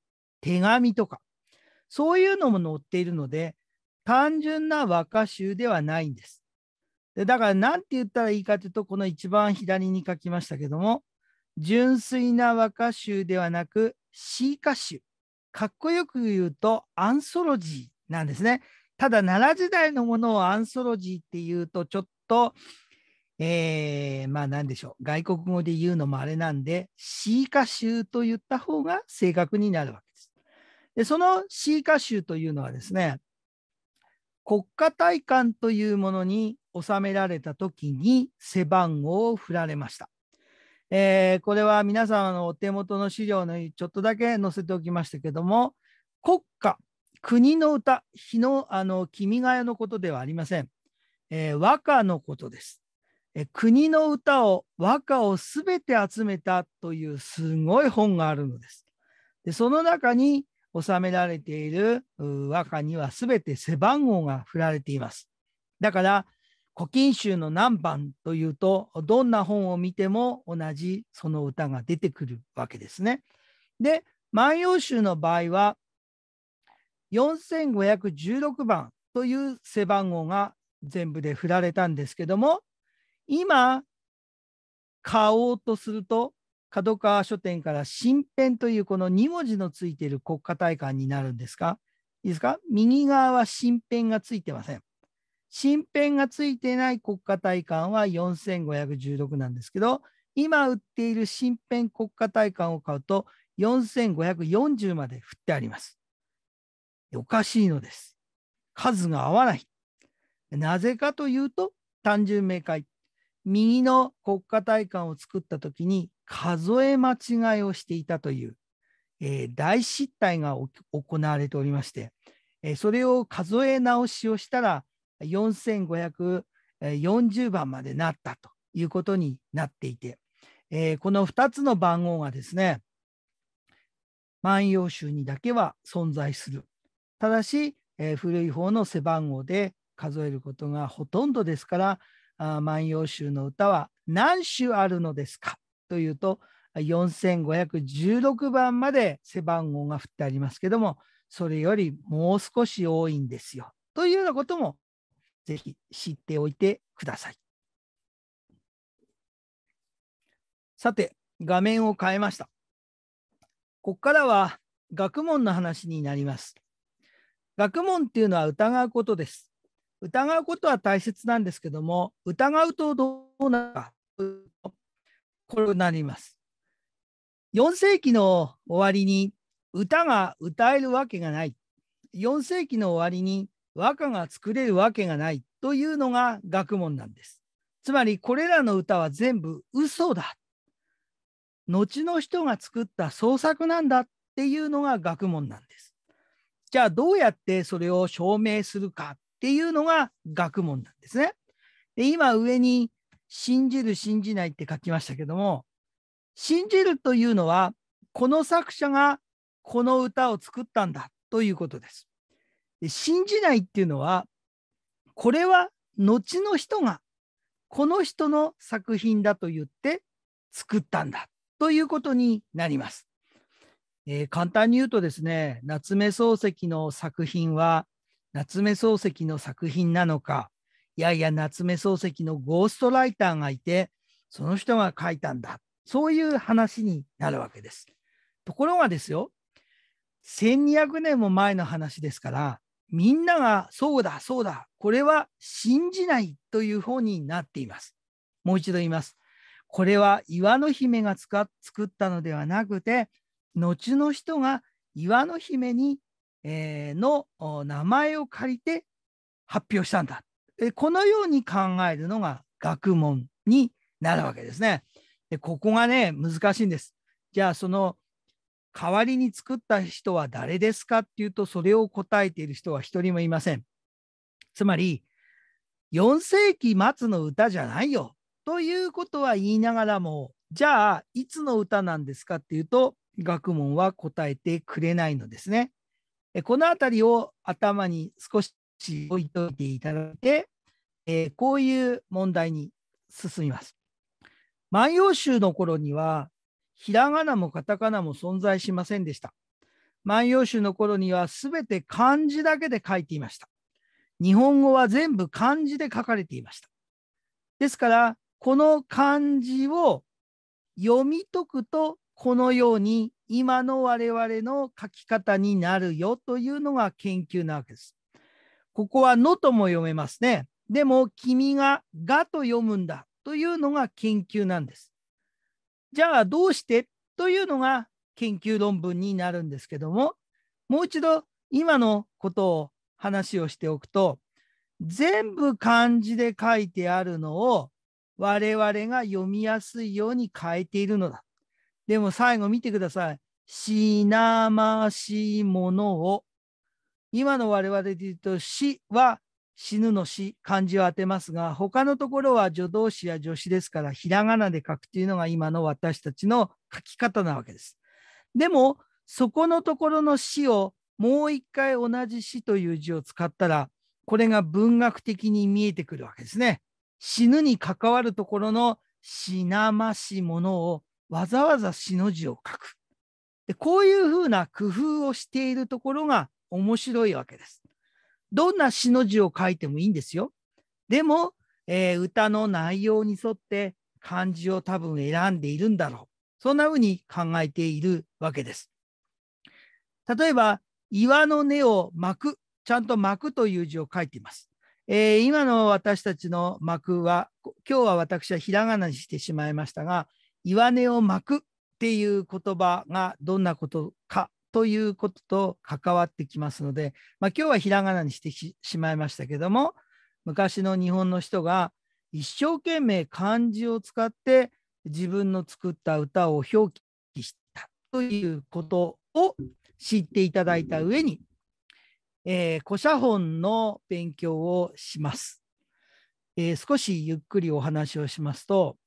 手紙とか、そういうのも載っているので、単純な和歌集ではないんです。でだから何て言ったらいいかというと、この一番左に書きましたけども、純粋な和歌集ではなく、詩歌集。かっこよく言うと、アンソロジーなんですね。ただ、奈良時代のものをアンソロジーっていうと、ちょっと、えー、まあ何でしょう。外国語で言うのもあれなんで、詩歌集と言った方が正確になるわけです。でその詩歌集というのはですね、国家体幹というものに収められた時に背番号を振られました。えー、これは皆さんのお手元の資料のちょっとだけ載せておきましたけども国家国の歌日のあの君が代のことではありません、えー、和歌のことです、えー、国の歌を和歌をすべて集めたというすごい本があるのですでその中に収められている和歌にはべて背番号が振られています。だから古今集の何番というとどんな本を見ても同じその歌が出てくるわけですね。で「万葉集」の場合は4516番という背番号が全部で振られたんですけども今買おうとすると角川書店から新編というこの2文字のついている国家大観になるんですかいいですか右側は新編がついてません。新編がついてない国家大観は4516なんですけど、今売っている新編国家大観を買うと4540まで振ってあります。おかしいのです。数が合わない。なぜかというと、単純明快。右の国家体館を作った時に数え間違いをしていたという、えー、大失態が行われておりまして、えー、それを数え直しをしたら4540番までなったということになっていて、えー、この2つの番号がですね万葉集にだけは存在するただし、えー、古い方の背番号で数えることがほとんどですから「万葉集」の歌は何首あるのですかというと4516番まで背番号が振ってありますけどもそれよりもう少し多いんですよというようなこともぜひ知っておいてください。さて画面を変えました。ここからは学問の話になります。学問っていうのは疑うことです。疑うことは大切なんですけども疑うとどうなるかこれになります。4世紀の終わりに歌が歌えるわけがない4世紀の終わりに和歌が作れるわけがないというのが学問なんです。つまりこれらの歌は全部嘘だ。後の人が作った創作なんだっていうのが学問なんです。じゃあどうやってそれを証明するかっていうのが学問なんですね。で今上に信じる信じないって書きましたけども信じるというのはこの作者がこの歌を作ったんだということです。で信じないっていうのはこれは後の人がこの人の作品だと言って作ったんだということになります。えー、簡単に言うとですね夏目漱石の作品は夏目漱石の作品なのか、いやいや夏目漱石のゴーストライターがいて、その人が書いたんだ。そういう話になるわけです。ところがですよ、1200年も前の話ですから、みんながそうだ、そうだ、これは信じないという方になっています。もう一度言います。これは岩の姫が作ったのではなくて、後の人が岩の姫にえの名前を借りて発表したんだ。このように考えるのが学問になるわけですね。でここがね難しいんです。じゃあその代わりに作った人は誰ですかっていうとそれを答えている人は一人もいません。つまり4世紀末の歌じゃないよということは言いながらもじゃあいつの歌なんですかっていうと学問は答えてくれないのですね。このあたりを頭に少し置いておいていただいて、えこういう問題に進みます。万葉集の頃には、ひらがなもカタカナも存在しませんでした。万葉集の頃にはすべて漢字だけで書いていました。日本語は全部漢字で書かれていました。ですから、この漢字を読み解くと、このように今の我々の書き方になるよというのが研究なわけです。ここは「の」とも読めますね。でも君が「が」と読むんだというのが研究なんです。じゃあどうしてというのが研究論文になるんですけどももう一度今のことを話をしておくと全部漢字で書いてあるのを我々が読みやすいように変えているのだ。でも最後見てください。しなましものを。今の我々で言うと、死は死ぬの死、漢字を当てますが、他のところは助動詞や助詞ですから、ひらがなで書くというのが今の私たちの書き方なわけです。でも、そこのところの死をもう一回同じ死という字を使ったら、これが文学的に見えてくるわけですね。死ぬに関わるところの死なましものをわざわざ詩の字を書くでこういうふうな工夫をしているところが面白いわけです。どんな詩の字を書いてもいいんですよ。でも、えー、歌の内容に沿って漢字を多分選んでいるんだろう。そんなふうに考えているわけです。例えば、岩の根を巻く、ちゃんと巻くという字を書いています。えー、今の私たちの巻くは、今日は私はひらがなにしてしまいましたが、岩根を巻くっていう言葉がどんなことかということと関わってきますので、まあ、今日はひらがなにしてしまいましたけども昔の日本の人が一生懸命漢字を使って自分の作った歌を表記したということを知っていただいた上に、えー、古写本の勉強をします、えー、少しゆっくりお話をしますと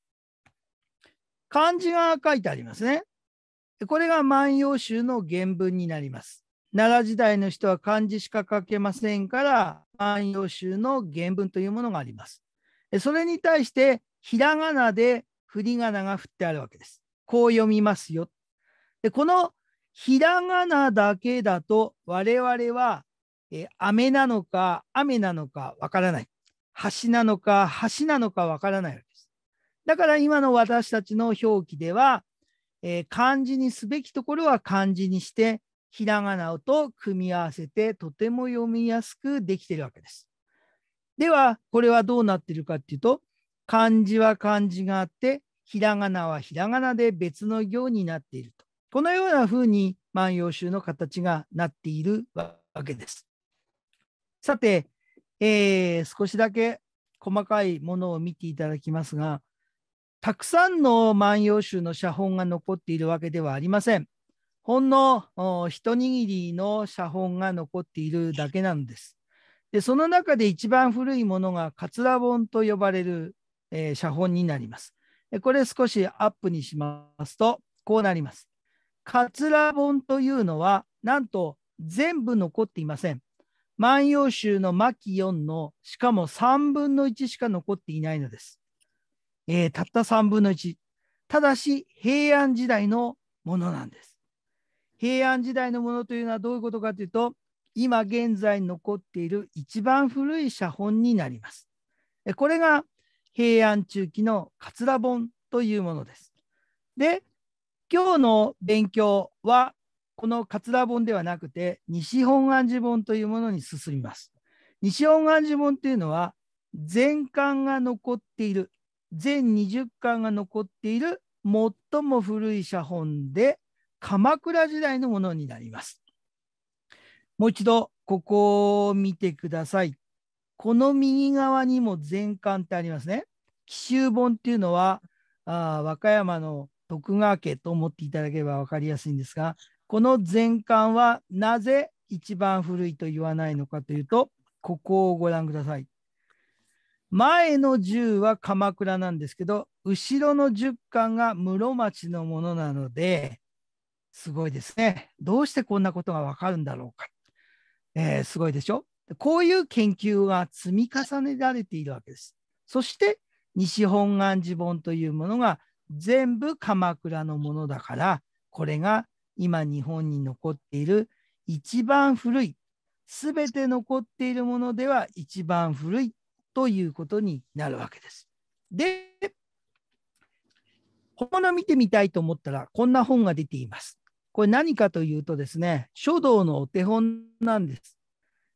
漢字が書いてありますね。これが万葉集の原文になります。奈良時代の人は漢字しか書けませんから、万葉集の原文というものがあります。それに対して、ひらがなで振り仮名が振ってあるわけです。こう読みますよ。でこのひらがなだけだと、我々は、え雨なのか雨なのかわからない。橋なのか橋なのかわからないわけです。だから今の私たちの表記では、えー、漢字にすべきところは漢字にして、ひらがなと組み合わせてとても読みやすくできているわけです。では、これはどうなっているかっていうと、漢字は漢字があって、ひらがなはひらがなで別の行になっていると。このようなふうに万葉集の形がなっているわけです。さて、えー、少しだけ細かいものを見ていただきますが、たくさんの万葉集の写本が残っているわけではありません。ほんの一握りの写本が残っているだけなんです。で、その中で一番古いものが桂本と呼ばれる、えー、写本になります。これ少しアップにしますと、こうなります。桂本というのは、なんと全部残っていません。万葉集の末期4の、しかも3分の1しか残っていないのです。えー、たった3分の1。ただし、平安時代のものなんです。平安時代のものというのはどういうことかというと、今現在残っている一番古い写本になります。これが平安中期の桂本というものです。で、今日の勉強は、この桂本ではなくて、西本願寺本というものに進みます。西本願寺本というのは、全巻が残っている全20巻が残っている最も古い写本で鎌倉時代のものになります。もう一度ここを見てください。この右側にも全巻ってありますね。奇襲本っていうのはあ和歌山の徳川家と思っていただければ分かりやすいんですがこの全巻はなぜ一番古いと言わないのかというとここをご覧ください。前の10は鎌倉なんですけど、後ろの10巻が室町のものなので、すごいですね。どうしてこんなことがわかるんだろうか。えー、すごいでしょこういう研究が積み重ねられているわけです。そして、西本願寺本というものが全部鎌倉のものだから、これが今日本に残っている一番古い、すべて残っているものでは一番古いということになるわけです。で、本物見てみたいと思ったら、こんな本が出ています。これ何かというとですね、書道のお手本なんです。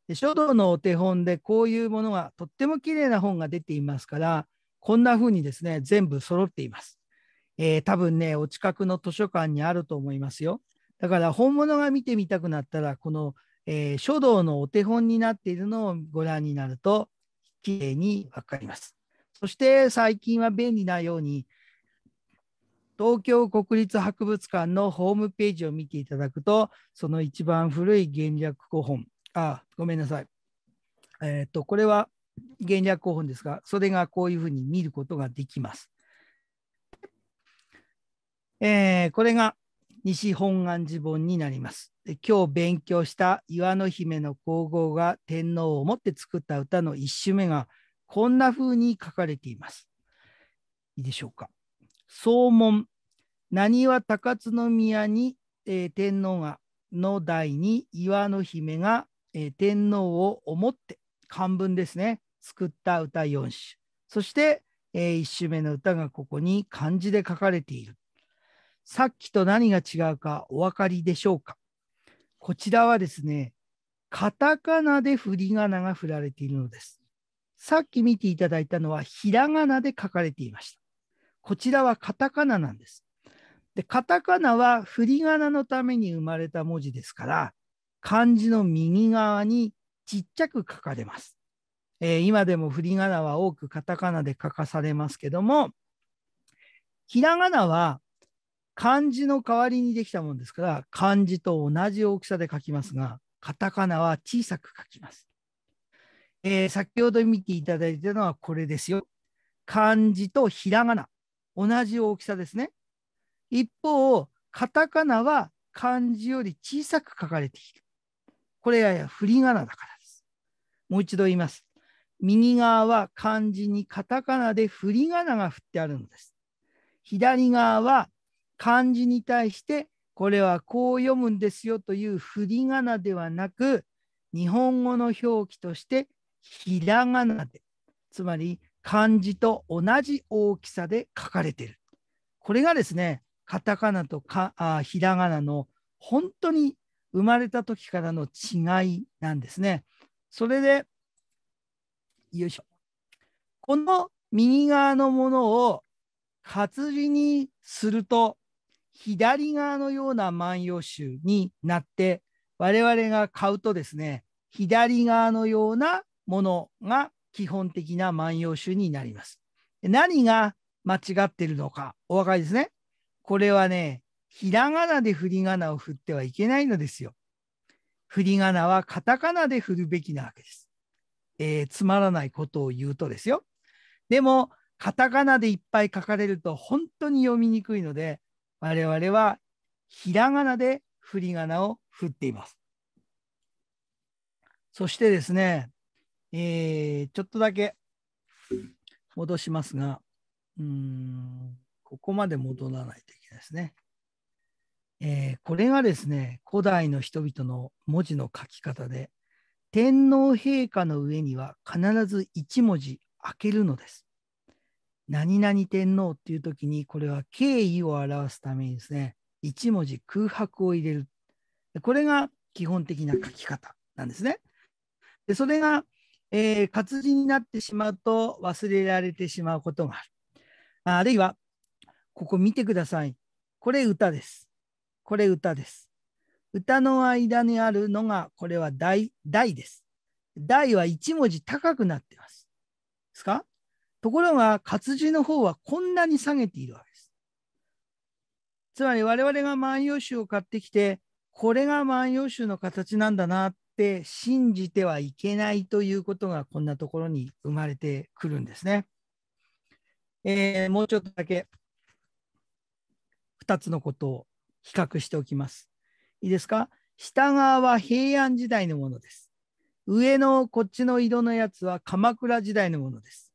で書道のお手本でこういうものがとっても綺麗な本が出ていますから、こんな風にですね、全部揃っています。えー、多分ね、お近くの図書館にあると思いますよ。だから本物が見てみたくなったら、この、えー、書道のお手本になっているのをご覧になると、綺麗に分かります。そして最近は便利なように、東京国立博物館のホームページを見ていただくと、その一番古い原略古本、あ、ごめんなさい。えっ、ー、と、これは原略古本ですが、それがこういうふうに見ることができます。えー、これが西本願寺本になります。今日勉強した岩の姫の皇后が天皇をもって作った歌の一首目がこんな風に書かれています。いいでしょうか。総門、何は高津宮に、えー、天皇がの代に岩の姫が、えー、天皇を思って漢文ですね作った歌4首そして、えー、1首目の歌がここに漢字で書かれている。さっきと何が違うかお分かりでしょうかこちらはですね、カタカナで振り仮名が振られているのです。さっき見ていただいたのはひらがなで書かれていました。こちらはカタカナなんです。で、カタカナは振り仮名のために生まれた文字ですから、漢字の右側にちっちゃく書かれます。えー、今でも振り仮名は多くカタカナで書かされますけども、ひらがなは漢字の代わりにできたものですから漢字と同じ大きさで書きますがカタカナは小さく書きます。えー、先ほど見ていただいたのはこれですよ。漢字とひらがな同じ大きさですね。一方カタカナは漢字より小さく書かれている。これや振り仮名だからです。もう一度言います。右側は漢字にカタカナで振り仮名が振ってあるのです。左側は漢字に対してこれはこう読むんですよという振り仮名ではなく日本語の表記としてひらがなでつまり漢字と同じ大きさで書かれているこれがですねカタカナとかあひらがなの本当に生まれた時からの違いなんですね。それで、よいしょ。この右側のものを活字にすると左側のような万葉集になって我々が買うとですね左側のようなものが基本的な万葉集になります。何が間違ってるのかお分かりですね。これはね、ひらがなで振り仮名を振ってはいけないのですよ。振り仮名はカタカナで振るべきなわけです。えー、つまらないことを言うとですよ。でも、カタカナでいっぱい書かれると本当に読みにくいので、我々はひらがなでふりがなを振っています。そしてですね、えー、ちょっとだけ戻しますが、うん、ここまで戻らないといけないですね。えー、これがですね、古代の人々の文字の書き方で、天皇陛下の上には必ず1文字開けるのです。何々天皇っていう時に、これは敬意を表すためにですね、一文字空白を入れる。これが基本的な書き方なんですね。でそれが、えー、活字になってしまうと忘れられてしまうことがある。あるいは、ここ見てください。これ歌です。これ歌です。歌の間にあるのが、これは台、台です。台は1文字高くなってます。ですかところが活字の方はこんなに下げているわけです。つまり我々が万葉集を買ってきてこれが万葉集の形なんだなって信じてはいけないということがこんなところに生まれてくるんですね。えー、もうちょっとだけ2つのことを比較しておきます。いいですか下側は平安時代のものです。上のこっちの色のやつは鎌倉時代のものです。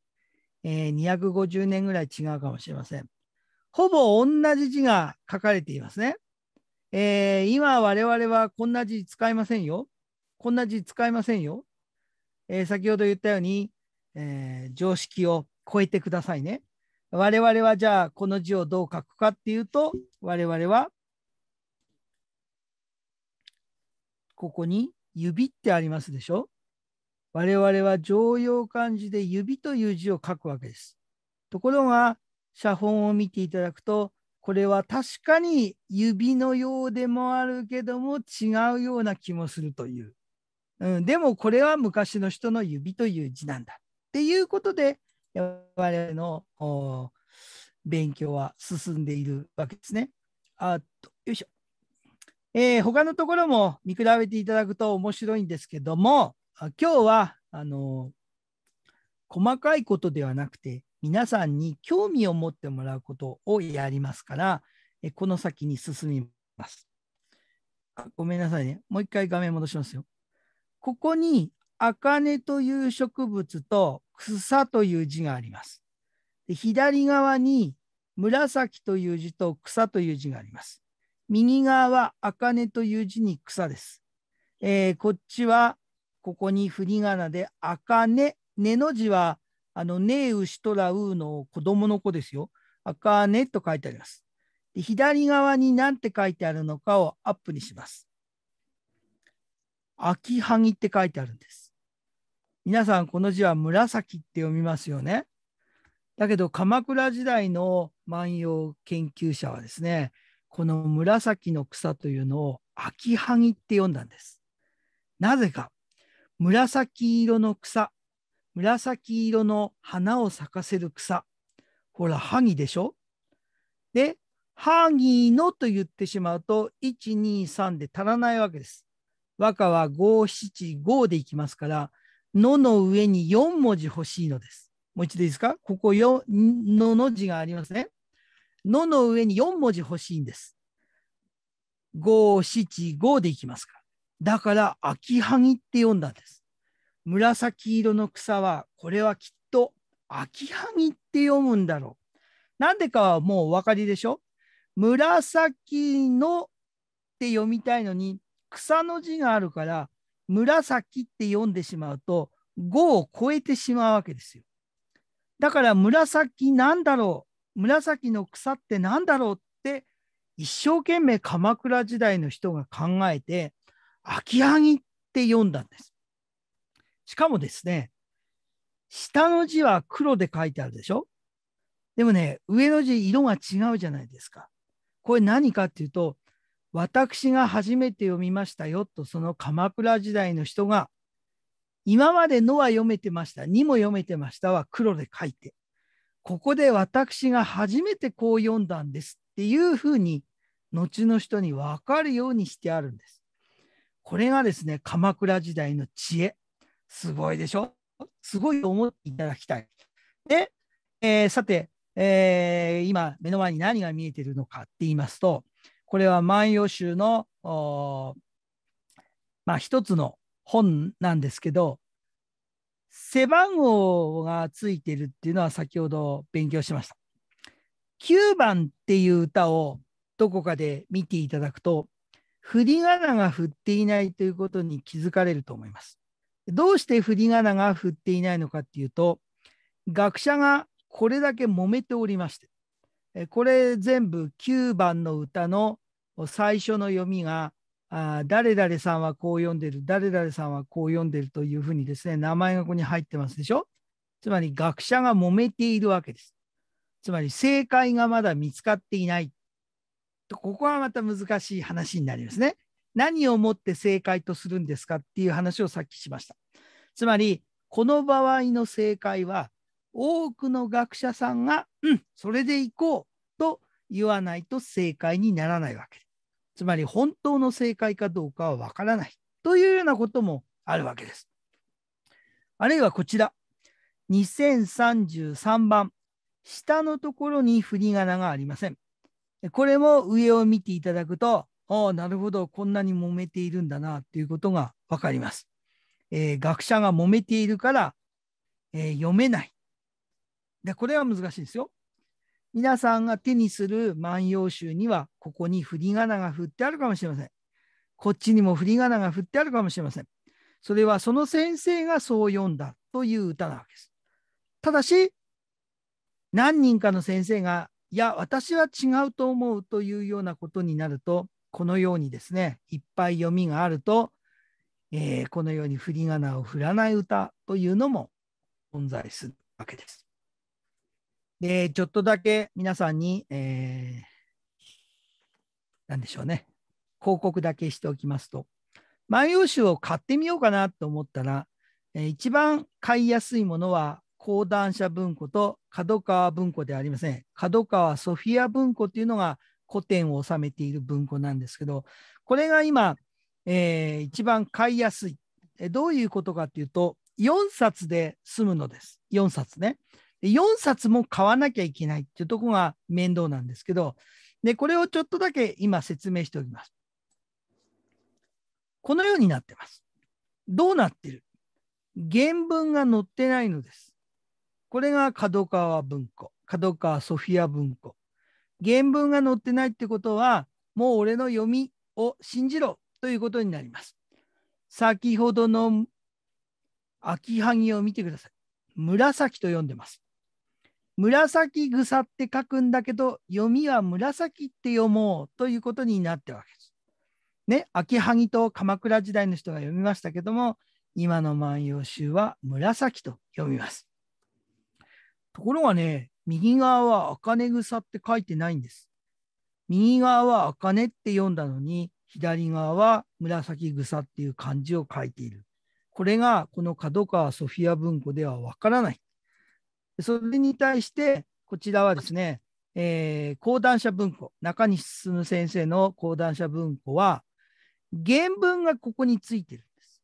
えー、250年ぐらい違うかもしれません。ほぼ同じ字が書かれていますね。えー、今我々はこんな字使いませんよ。こんな字使いませんよ。えー、先ほど言ったように、えー、常識を超えてくださいね。我々はじゃあこの字をどう書くかっていうと、我々はここに指ってありますでしょ我々は常用漢字で指という字を書くわけです。ところが、写本を見ていただくと、これは確かに指のようでもあるけども違うような気もするという。うん、でもこれは昔の人の指という字なんだ。っていうことで、我々の勉強は進んでいるわけですね。あとよいしょ。えー、他のところも見比べていただくと面白いんですけども、今日はあの細かいことではなくて皆さんに興味を持ってもらうことをやりますからこの先に進みます。ごめんなさいね。もう一回画面戻しますよ。ここにアカネという植物と草という字があります。で左側に紫という字と草という字があります。右側は茜という字に草です。えー、こっちはここに振り仮名で、あかね、ねの字は、あの、ねうしとらうの子供の子ですよ。あかねと書いてあります。で左側に何て書いてあるのかをアップにします。秋はぎって書いてあるんです。皆さん、この字は紫って読みますよね。だけど、鎌倉時代の万葉研究者はですね、この紫の草というのを秋はぎって読んだんです。なぜか。紫色の草、紫色の花を咲かせる草。ほら、萩でしょで、萩のと言ってしまうと、1、2、3で足らないわけです。和歌は5、7、5でいきますから、のの上に4文字欲しいのです。もう一度いいですかここよ、のの字がありますね。のの上に4文字欲しいんです。5、7、5でいきますから。だから秋ぎって呼んだんです。紫色の草は、これはきっと秋ぎって読むんだろう。なんでかはもうお分かりでしょ紫のって読みたいのに、草の字があるから、紫って読んでしまうと、5を超えてしまうわけですよ。だから紫なんだろう紫の草ってなんだろうって一生懸命鎌倉時代の人が考えて秋萩って読んだんです。しかもですね、下の字は黒で書いてあるでしょでもね、上の字、色が違うじゃないですか。これ何かっていうと、私が初めて読みましたよと、その鎌倉時代の人が、今までのは読めてました、にも読めてましたは黒で書いて、ここで私が初めてこう読んだんですっていうふうに、後の人に分かるようにしてあるんです。これがですね、鎌倉時代の知恵。すごいでしょすごいと思っていただきたい。で、えー、さて、えー、今、目の前に何が見えてるのかって言いますと、これは万葉集の、まあ、一つの本なんですけど、背番号がついてるっていうのは先ほど勉強しました。9番っていう歌をどこかで見ていただくと、振り仮名が振っていないということに気づかれると思います。どうして振り仮名が振っていないのかっていうと、学者がこれだけ揉めておりまして、これ全部9番の歌の最初の読みが、あ誰々さんはこう読んでる、誰々さんはこう読んでるというふうにですね、名前がここに入ってますでしょつまり学者が揉めているわけです。つまり正解がまだ見つかっていないここはまた難しい話になりますね。何をもって正解とするんですかっていう話をさっきしました。つまり、この場合の正解は、多くの学者さんが、うん、それでいこうと言わないと正解にならないわけつまり、本当の正解かどうかはわからないというようなこともあるわけです。あるいはこちら、2033番、下のところに振り仮名がありません。これも上を見ていただくと、ああ、なるほど、こんなに揉めているんだなということが分かります。えー、学者が揉めているから、えー、読めない。で、これは難しいですよ。皆さんが手にする万葉集には、ここに振り仮名が振ってあるかもしれません。こっちにも振り仮名が振ってあるかもしれません。それはその先生がそう読んだという歌なわけです。ただし、何人かの先生がいや私は違うと思うというようなことになるとこのようにですねいっぱい読みがあると、えー、このように振り仮名を振らない歌というのも存在するわけです。でちょっとだけ皆さんに、えー、何でしょうね広告だけしておきますと「万葉集」を買ってみようかなと思ったら、え一番買いやすいものは講談社文庫と角川文庫ではありません。角川ソフィア文庫っていうのが古典を収めている文庫なんですけど、これが今、えー、一番買いやすい。どういうことかっていうと、4冊で済むのです。4冊ね。4冊も買わなきゃいけないっていうところが面倒なんですけど、で、これをちょっとだけ今説明しておきます。このようになってます。どうなってる原文が載ってないのです。これが角川文庫、角川ソフィア文庫。原文が載ってないってことは、もう俺の読みを信じろということになります。先ほどの秋はぎを見てください。紫と読んでます。紫草って書くんだけど、読みは紫って読もうということになってるわけです。ね、秋葉木と鎌倉時代の人が読みましたけども、今の万葉集は紫と読みます。ところがね、右側は茜草って書いてないんです。右側は茜って読んだのに、左側は紫草っていう漢字を書いている。これがこの角川ソフィア文庫ではわからない。それに対して、こちらはですね、えー、講談社文庫、中西進先生の講談社文庫は、原文がここについてるんです。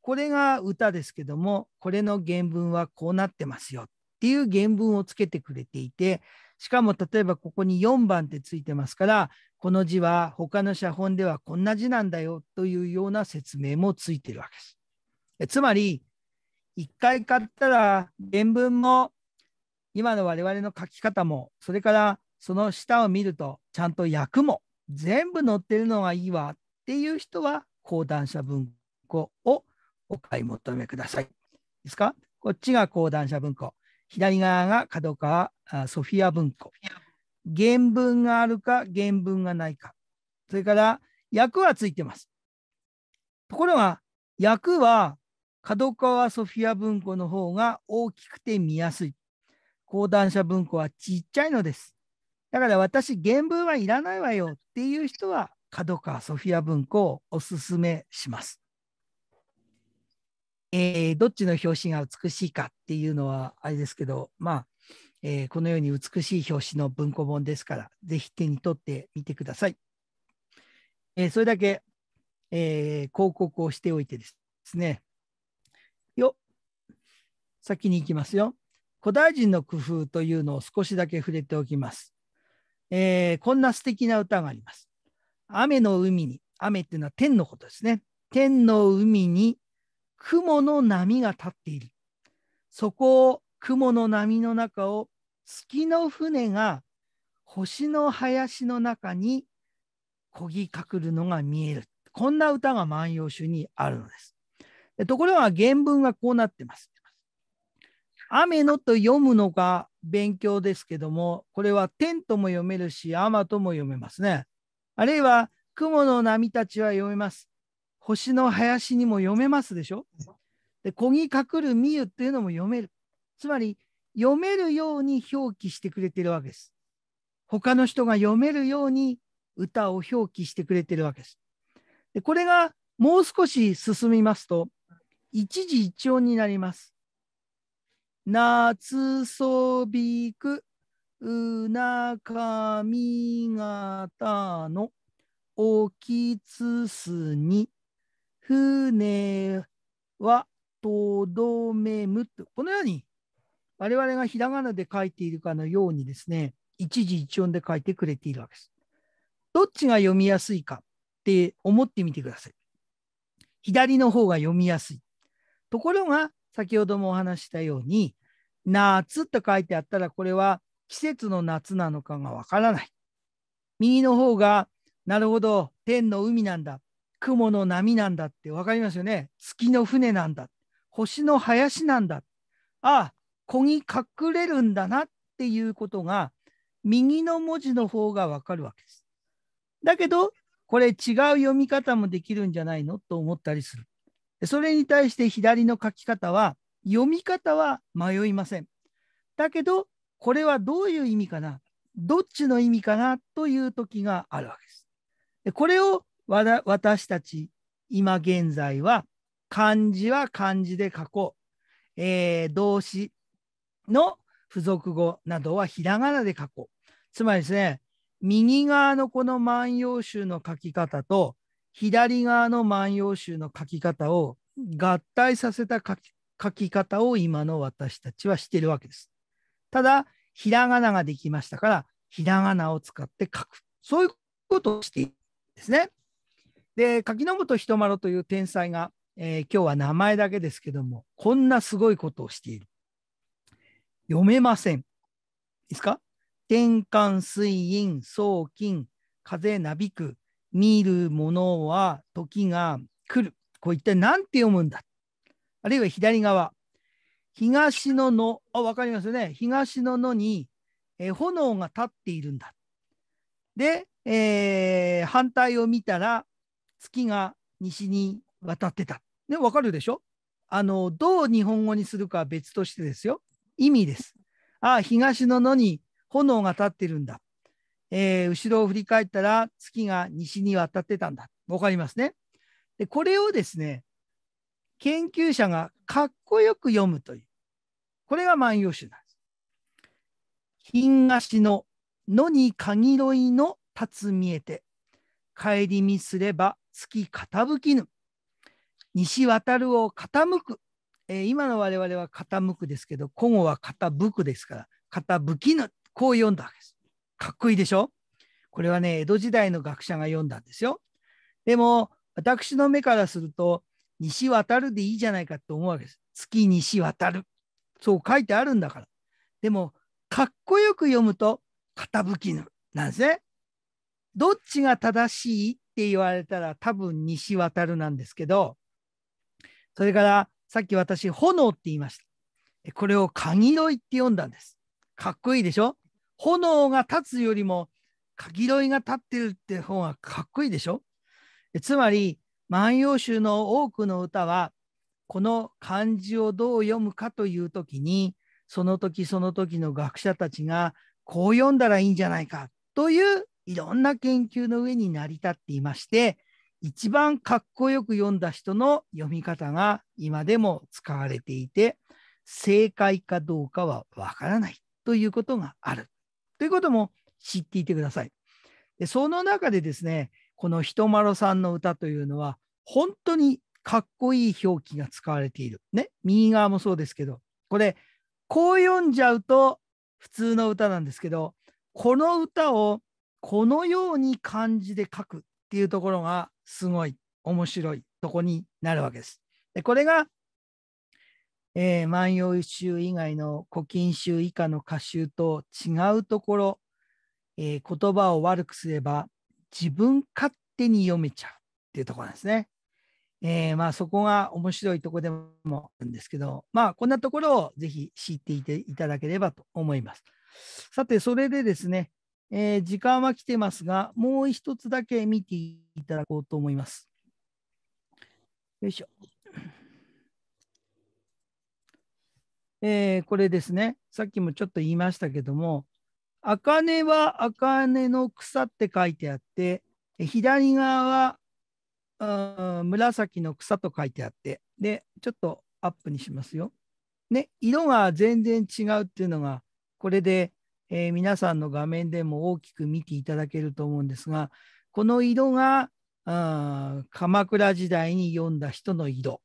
これが歌ですけども、これの原文はこうなってますよ。っていう原文をつけてくれていて、しかも例えばここに4番ってついてますから、この字は他の写本ではこんな字なんだよというような説明もついてるわけです。えつまり、一回買ったら原文も今の我々の書き方も、それからその下を見るとちゃんと訳も全部載ってるのがいいわっていう人は講談社文庫をお買い求めください。ですかこっちが講談社文庫。左側が角川ソフィア文庫。原文があるか原文がないか。それから役はついてます。ところが役は角川ソフィア文庫の方が大きくて見やすい。講談社文庫はちっちゃいのです。だから私原文はいらないわよっていう人は角川ソフィア文庫をおすすめします。えー、どっちの表紙が美しいかっていうのはあれですけど、まあえー、このように美しい表紙の文庫本ですから、ぜひ手に取ってみてください。えー、それだけ、え広告をしておいてですね。よ先に行きますよ。古代人の工夫というのを少しだけ触れておきます。えこんな素敵な歌があります。雨の海に、雨っていうのは天のことですね。天の海に雲の波が立っている。そこを雲の波の中を月の船が星の林の中にこぎかくるのが見える。こんな歌が万葉集にあるのです。ところが原文がこうなってます。雨のと読むのが勉強ですけども、これは天とも読めるし、雨とも読めますね。あるいは雲の波たちは読めます。星の林にも読めますでしょで、小ぎかくるみゆっていうのも読める。つまり、読めるように表記してくれてるわけです。他の人が読めるように歌を表記してくれてるわけです。でこれがもう少し進みますと、一時一音になります。夏そびくうなかみがたのおきつすに船はとどめむと、このように我々がひらがなで書いているかのようにですね、一字一音で書いてくれているわけです。どっちが読みやすいかって思ってみてください。左の方が読みやすい。ところが、先ほどもお話したように、夏と書いてあったら、これは季節の夏なのかがわからない。右の方が、なるほど、天の海なんだ。雲の波なんだって分かりますよね。月の船なんだ。星の林なんだ。ああ、子に隠れるんだなっていうことが、右の文字の方が分かるわけです。だけど、これ違う読み方もできるんじゃないのと思ったりする。それに対して左の書き方は、読み方は迷いません。だけど、これはどういう意味かなどっちの意味かなという時があるわけです。これを私たち今現在は漢字は漢字で書こう、えー、動詞の付属語などはひらがなで書こうつまりですね右側のこの万葉集の書き方と左側の万葉集の書き方を合体させた書き方を今の私たちはしているわけです。ただ、ひらがなができましたから、ひらがなを使って書く。そういうことをしているんですね。で、柿本人ろという天才が、えー、今日は名前だけですけども、こんなすごいことをしている。読めません。いいですか天寒水陰送金、風なびく、見るものは時が来る。これ一体何て読むんだあるいは左側。東の野。あ、わかりますよね。東の野に、えー、炎が立っているんだ。で、えー、反対を見たら月が西に渡ってた。ね、わかるでしょあの、どう日本語にするかは別としてですよ。意味です。ああ、東の野に炎が立ってるんだ。えー、後ろを振り返ったら月が西に渡ってたんだ。わかりますね。で、これをですね、研究者がかっこよく読むという。これが万葉集なんです。東の野に限ろいの立つ見えて、帰り見すれば月傾きぬ。西渡るを傾く。えー、今の我々は傾くですけど、古語は傾くですから、傾きぬ。こう読んだわけです。かっこいいでしょこれはね、江戸時代の学者が読んだんですよ。でも、私の目からすると、西渡るでいいじゃないかと思うわけです。月西渡る。そう書いてあるんだから。でも、かっこよく読むと、傾きぬなんですね。どっちが正しいって言われたら多分西渡るなんですけど、それからさっき私、炎って言いました。これを鍵ロイって読んだんです。かっこいいでしょ炎が立つよりも鍵ロイが立ってるって方がかっこいいでしょつまり、万葉集の多くの歌は、この漢字をどう読むかという時に、その時その時の学者たちがこう読んだらいいんじゃないかといういろんな研究の上に成り立っていまして一番かっこよく読んだ人の読み方が今でも使われていて正解かどうかはわからないということがあるということも知っていてください。でその中でですねこのひとまろさんの歌というのは本当にかっこいい表記が使われている。ね右側もそうですけどこれこう読んじゃうと普通の歌なんですけどこの歌をこのように漢字で書くっていうところがすごい面白いとこになるわけです。でこれが、えー、万葉集以外の古今集以下の歌集と違うところ、えー、言葉を悪くすれば自分勝手に読めちゃうっていうところなんですね。えー、まあそこが面白いとこでもあるんですけど、まあこんなところをぜひ知っていていただければと思います。さて、それでですね、えー、時間は来てますが、もう一つだけ見ていただこうと思います。よいしょ。えー、これですね、さっきもちょっと言いましたけども、茜は茜の草って書いてあって、左側は紫の草と書いてあって、で、ちょっとアップにしますよ。ね、色が全然違うっていうのが、これでえー、皆さんの画面でも大きく見ていただけると思うんですが、この色があ鎌倉時代に読んだ人の色。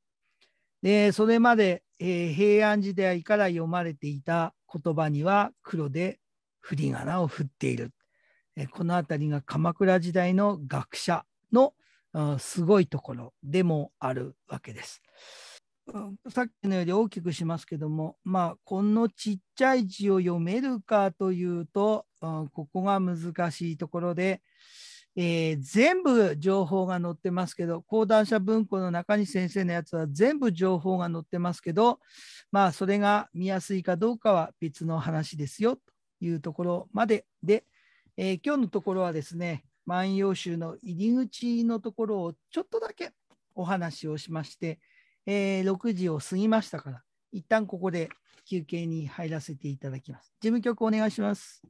で、それまで、えー、平安時代から読まれていた言葉には黒で振り仮名を振っている。えー、この辺りが鎌倉時代の学者のすごいところでもあるわけです。さっきのように大きくしますけども、まあ、このちっちゃい字を読めるかというと、ここが難しいところで、えー、全部情報が載ってますけど、講談社文庫の中西先生のやつは全部情報が載ってますけど、まあ、それが見やすいかどうかは別の話ですよというところまでで、えー、今日のところはですね、万葉集の入り口のところをちょっとだけお話をしまして、えー、6時を過ぎましたから、一旦ここで休憩に入らせていただきます。事務局お願いします。